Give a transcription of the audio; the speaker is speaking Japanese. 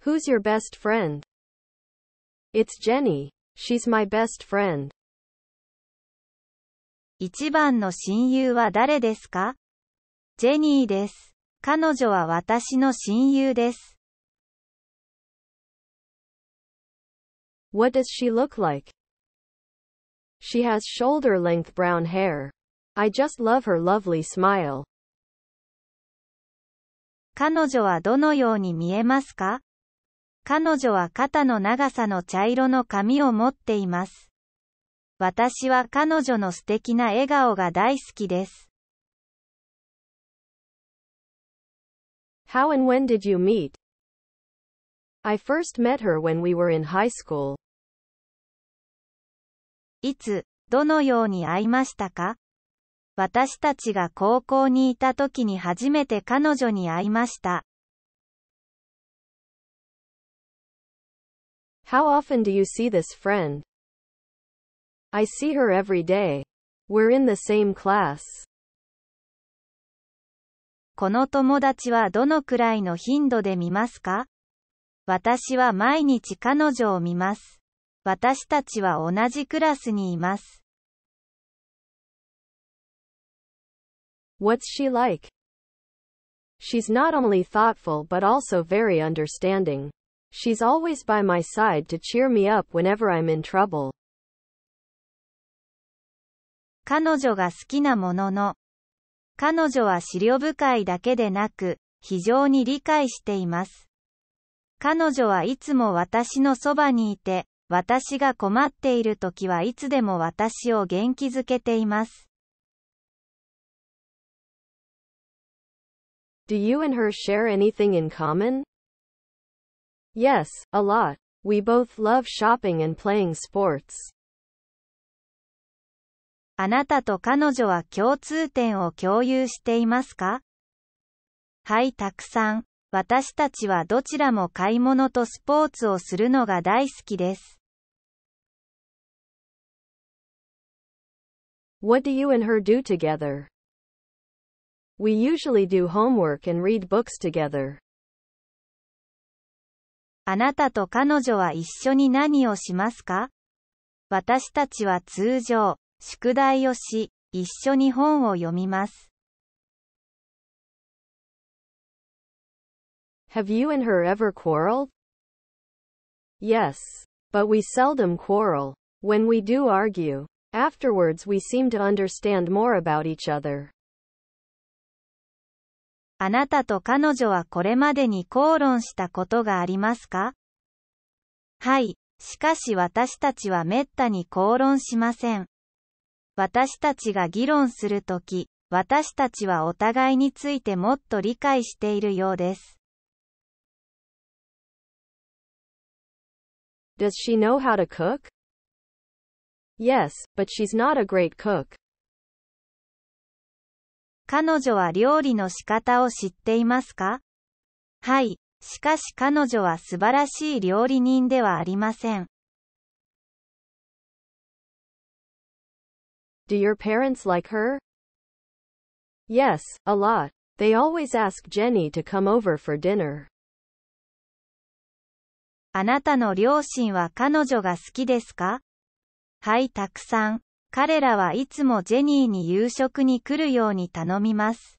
Who's your best friend? It's Jenny. She's my best friend. 一番の親友は誰ですかジェニーです。彼女は私の親友です。What does she look like? She has shoulder-length brown hair. I just love her lovely smile. 彼女はどのように見えますか彼女は肩の長さの茶色の髪を持っています。私は彼女の素敵な笑顔が大好きです。How and when did you meet? I first met her when we were in high school. いつ、どのように会いましたか私たちが高校にいた時に初めて彼女に会いました。How often do you see this friend? I see her every day. We're in the same class. この友達はどのくらいの頻度で見ますか私は毎日彼女を見ます。私たちは同じクラスにいます。What's she like? She's not only thoughtful but also very understanding. She's always by my side to cheer me up whenever I'm in trouble. 彼女が好きなものの、彼女は資料深いだけでなく、非常に理解しています。彼女はいつも私のそばにいて、私が困っている時はいつでも私を元気づけています。Do you and her share anything in common? Yes, a lot. We both love shopping and playing sports. あなたと彼女は共通点を共有していますかはい、たくさん。私たちはどちらも買い物とスポーツをするのが大好きです。What do you and her do together? We usually do homework and read books together. あなたと彼女は一緒に何をしますか私たちは通常、宿題をし、一緒に本を読みます。Have you and her ever quarreled? Yes, but we seldom quarrel. When we do argue, Afterwards we seem to understand more about each other. あなたと彼女はこれまでに口論したことがありますかはい。しかし私たちはめったに口論しません。私たちが議論するとき、私たちはお互いについてもっと理解しているようです。Does she know how to cook? Yes, but she's not a great cook. 彼女は料理の仕方を知っていますかはい、しかし彼女は素晴らしい料理人ではありません。Do your parents like her? Yes, a lot. They always ask Jenny to come over for dinner. あなたの両親は彼女が好きですかはい、たくさん。彼らはいつもジェニーに夕食に来るように頼みます。